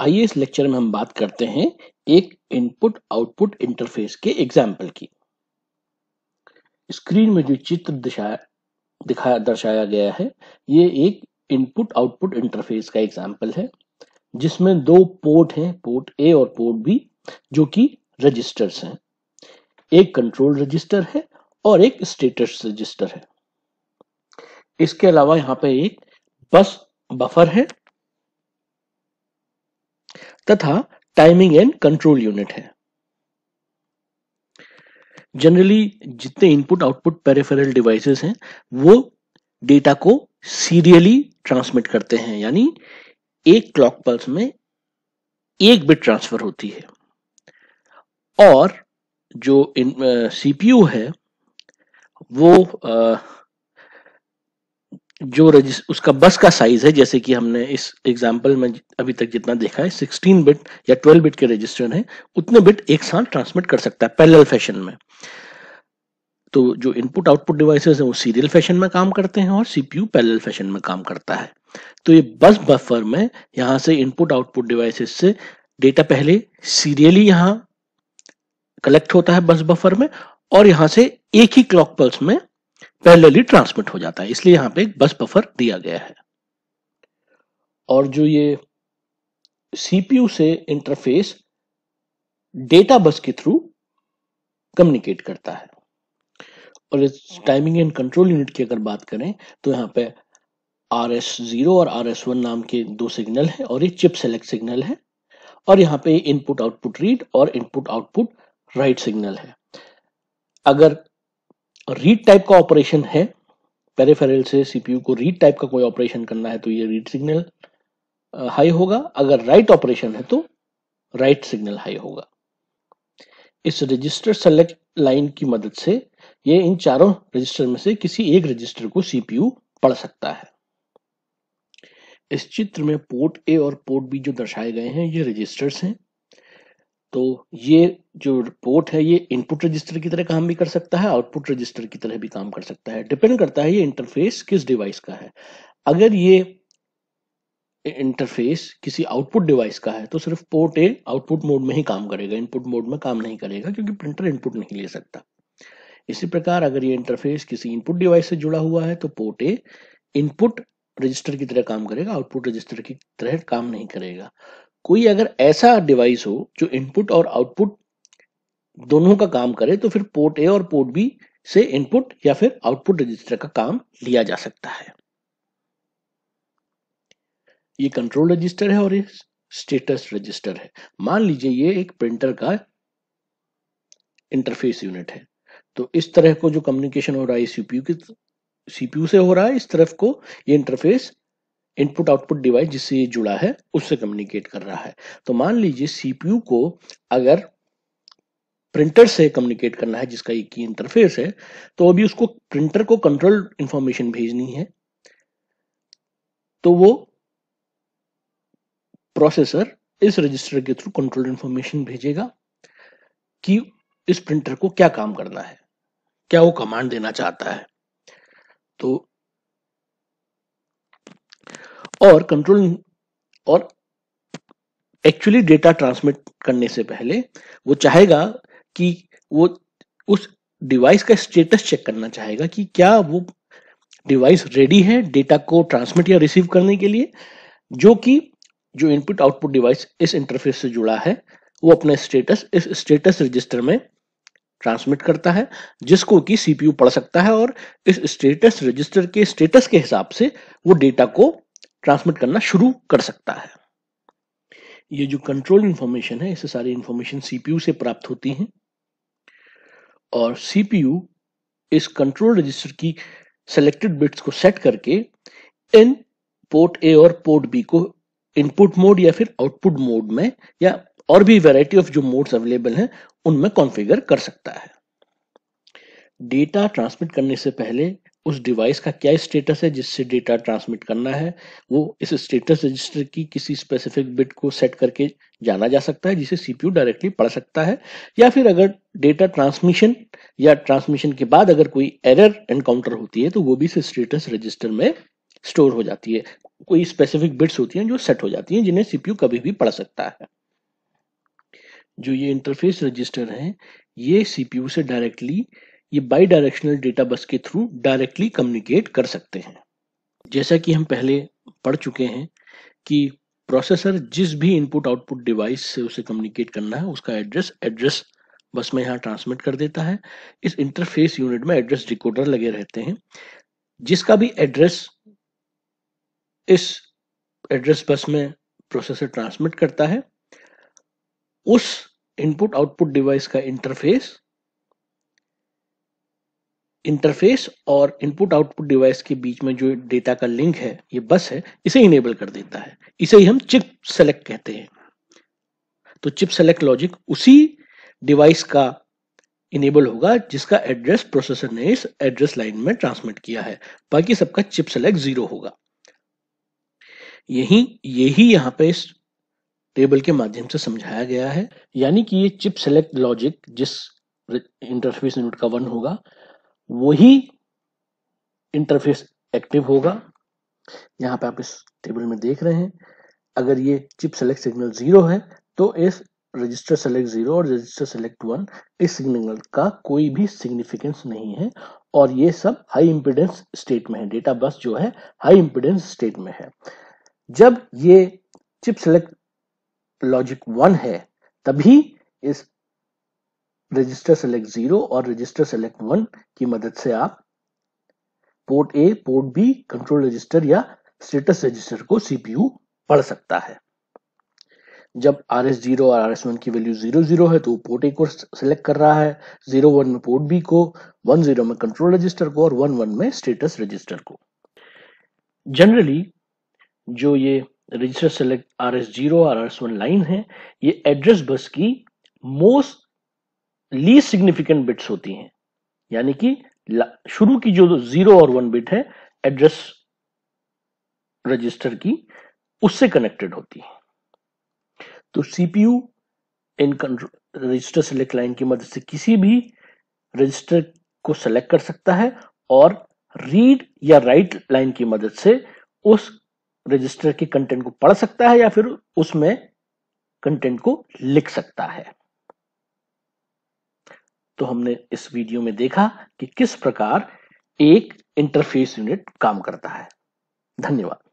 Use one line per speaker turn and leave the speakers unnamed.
आइए इस लेक्चर में हम बात करते हैं एक इनपुट आउटपुट इंटरफेस के एग्जाम्पल की स्क्रीन में जो चित्र दिखाया दर्शाया गया है ये एक इनपुट आउटपुट इंटरफेस का एग्जाम्पल है जिसमें दो पोर्ट हैं पोर्ट ए और पोर्ट बी जो कि रजिस्टर्स हैं एक कंट्रोल रजिस्टर है और एक स्टेटस रजिस्टर है इसके अलावा यहाँ पे एक बस बफर है तथा टाइमिंग एंड कंट्रोल यूनिट है जनरली जितने इनपुट आउटपुट पेरिफेरल डिवाइसेस हैं वो डेटा को सीरियली ट्रांसमिट करते हैं यानी एक क्लॉक पल्स में एक बिट ट्रांसफर होती है और जो सीपीयू uh, है वो uh, जो रजिस्टर उसका बस का साइज है जैसे कि हमने इस एग्जाम्पल में अभी तक जितना देखा है 16 बिट या 12 बिट के रजिस्टर हैं उतने बिट एक साथ ट्रांसमिट कर सकता है पैरेलल फैशन में तो जो इनपुट आउटपुट डिवाइसेस हैं वो सीरियल फैशन में काम करते हैं और सीपीयू पैरेलल फैशन में काम करता है तो ये बस बफर में यहां से इनपुट आउटपुट डिवाइसेस से डेटा पहले सीरियली यहाँ कलेक्ट होता है बस बफर में और यहां से एक ही क्लॉक पल्स में पैरेलली ट्रांसमिट हो जाता है इसलिए यहां पे एक बस बफर दिया गया है और जो ये सीपीयू से इंटरफेस डेटा बस के थ्रू कम्युनिकेट करता है और इस टाइमिंग एंड कंट्रोल यूनिट की अगर बात करें तो यहां पे आर एस जीरो और आर एस वन नाम के दो सिग्नल हैं और ये चिप सेलेक्ट सिग्नल है और यहां पे इनपुट आउटपुट रीड और इनपुट आउटपुट राइट सिग्नल है अगर रीड टाइप का ऑपरेशन है पेरेफेरल से सीपीयू को रीड टाइप का कोई ऑपरेशन करना है तो ये रीड सिग्नल हाई होगा अगर राइट ऑपरेशन है तो राइट सिग्नल हाई होगा इस रजिस्टर सेलेक्ट लाइन की मदद से ये इन चारों रजिस्टर में से किसी एक रजिस्टर को सीपीयू पढ़ सकता है इस चित्र में पोर्ट ए और पोर्ट बी जो दर्शाए गए हैं ये रजिस्टर्स हैं तो ये जो पोर्ट है ये इनपुट रजिस्टर की तरह काम भी कर सकता है आउटपुट रजिस्टर की तरह भी काम कर सकता है डिपेंड करता है ये इंटरफेस किस डिवाइस का है अगर ये इंटरफेस किसी आउटपुट डिवाइस का है तो सिर्फ पोर्ट ए आउटपुट मोड में ही काम करेगा इनपुट मोड में काम नहीं करेगा क्योंकि प्रिंटर इनपुट नहीं ले सकता इसी प्रकार अगर ये इंटरफेस किसी इनपुट डिवाइस से जुड़ा हुआ है तो पोर्ट ए इनपुट रजिस्टर की तरह काम करेगा आउटपुट रजिस्टर की तरह काम नहीं करेगा कोई अगर ऐसा डिवाइस हो जो इनपुट और आउटपुट दोनों का काम करे तो फिर पोर्ट ए और पोर्ट बी से इनपुट या फिर आउटपुट रजिस्टर का काम लिया जा सकता है ये कंट्रोल रजिस्टर है और ये स्टेटस रजिस्टर है मान लीजिए ये एक प्रिंटर का इंटरफेस यूनिट है तो इस तरह को जो कम्युनिकेशन हो रहा है सीपीयू के सीपीयू से हो रहा है इस तरफ को ये इंटरफेस इनपुट आउटपुट डिवाइस जिससे ये जुड़ा है उससे कम्युनिकेट कर रहा है तो मान लीजिए सीपीयू को अगर प्रिंटर से कम्युनिकेट करना है जिसका एक की इंटरफेस है तो अभी उसको प्रिंटर को कंट्रोल इंफॉर्मेशन भेजनी है तो वो प्रोसेसर इस रजिस्टर के थ्रू कंट्रोल इंफॉर्मेशन भेजेगा कि इस प्रिंटर को क्या काम करना है क्या वो कमांड देना चाहता है तो और कंट्रोल और एक्चुअली डेटा ट्रांसमिट करने से पहले वो चाहेगा कि वो उस डिवाइस का स्टेटस चेक करना चाहेगा कि क्या वो डिवाइस रेडी है डेटा को ट्रांसमिट या रिसीव करने के लिए जो कि जो इनपुट आउटपुट डिवाइस इस इंटरफेस से जुड़ा है वो अपना स्टेटस इस स्टेटस रजिस्टर में ट्रांसमिट करता है जिसको कि सीपीयू पढ़ सकता है और इस स्टेटस रजिस्टर के स्टेटस के हिसाब से वो डेटा को ट्रांसमिट करना शुरू कर सकता है ये जो कंट्रोल इंफॉर्मेशन है इससे सारी इंफॉर्मेशन सीपीयू से प्राप्त होती है और सीपीयू इस कंट्रोल रजिस्टर की सेलेक्टेड बिट्स को सेट करके इन पोर्ट ए और पोर्ट बी को इनपुट मोड या फिर आउटपुट मोड में या और भी वैरायटी ऑफ जो मोड्स अवेलेबल हैं उनमें कॉन्फ़िगर कर सकता है डेटा ट्रांसमिट करने से पहले उस डिवाइस का क्या स्टेटस है जिससे डेटा ट्रांसमिट करना है वो इस स्टेटस रजिस्टर की किसी स्पेसिफिक बिट को सेट करके जाना जा सकता है जिसे सीपीयू डायरेक्टली पढ़ सकता है या फिर अगर डेटा ट्रांसमिशन या ट्रांसमिशन के बाद अगर कोई एरर एनकाउंटर होती है तो वो भी इस स्टेटस रजिस्टर में स्टोर हो जाती है कोई स्पेसिफिक बिट्स होती हैं जो सेट हो जाती हैं जिन्हें सीपीयू कभी भी पढ़ सकता है जो ये इंटरफेस रजिस्टर हैं ये सीपीयू से डायरेक्टली ये बाई डायरेक्शनल डेटा बस के थ्रू डायरेक्टली कम्युनिकेट कर सकते हैं जैसा कि हम पहले पढ़ चुके हैं कि प्रोसेसर जिस भी इनपुट आउटपुट डिवाइस से उसे कम्युनिकेट करना है उसका एड्रेस एड्रेस बस में यहाँ ट्रांसमिट कर देता है इस इंटरफेस यूनिट में एड्रेस डिकोडर लगे रहते हैं जिसका भी एड्रेस इस एड्रेस बस में प्रोसेसर ट्रांसमिट करता है उस इनपुट आउटपुट डिवाइस का इंटरफेस इंटरफेस और इनपुट आउटपुट डिवाइस के बीच में जो डेटा का लिंक है ये बस है इसे इनेबल कर देता है इसे ही हम चिप सेलेक्ट कहते हैं तो चिप सेलेक्ट लॉजिक उसी डिवाइस का इनेबल होगा जिसका एड्रेस प्रोसेसर ने इस एड्रेस लाइन में ट्रांसमिट किया है बाकी सबका चिप सेलेक्ट जीरो होगा यही यही यहाँ पे इस टेबल के माध्यम से समझाया गया है यानी कि ये चिप सेलेक्ट लॉजिक जिस इंटरफेस यूनिट का वन होगा वही इंटरफेस एक्टिव होगा यहां पे आप इस टेबल में देख रहे हैं अगर ये चिप सेलेक्ट सिग्नल जीरो है तो इस रजिस्टर सेलेक्ट जीरो और रजिस्टर सेलेक्ट वन इस सिग्नल का कोई भी सिग्निफिकेंस नहीं है और ये सब हाई इम्पिडेंस स्टेट में है डेटा बस जो है हाई इंपिडेंस स्टेट में है जब ये चिप सेलेक्ट लॉजिक वन है तभी इस रजिस्टर सेलेक्ट जीरो और रजिस्टर सेलेक्ट वन की मदद से आप port A port B control register या स्टेटस रजिस्टर को सीपीयू पढ़ सकता है जब आर एस जीरो और आर एस वन की वैल्यू जीरो जीरो है तो पोर्ट ए को सिलेक्ट कर रहा है जीरो वन में पोर्ट बी को वन जीरो में कंट्रोल रजिस्टर को और वन वन में स्टेटस रजिस्टर को जनरली जो ये register select R S zero R S one line है ये एड्रेस बस की मोस्ट लीस सिग्निफिकेंट बिट्स होती हैं यानी कि शुरू की जो जीरो और वन बिट है एड्रेस रजिस्टर की उससे कनेक्टेड होती है तो सीपीयू इन कंट्रोल रजिस्टर सेलेक्ट लाइन की मदद से किसी भी रजिस्टर को सेलेक्ट कर सकता है और रीड या राइट लाइन की मदद से उस रजिस्टर के कंटेंट को पढ़ सकता है या फिर उसमें कंटेंट को लिख सकता है तो हमने इस वीडियो में देखा कि किस प्रकार एक इंटरफेस यूनिट काम करता है धन्यवाद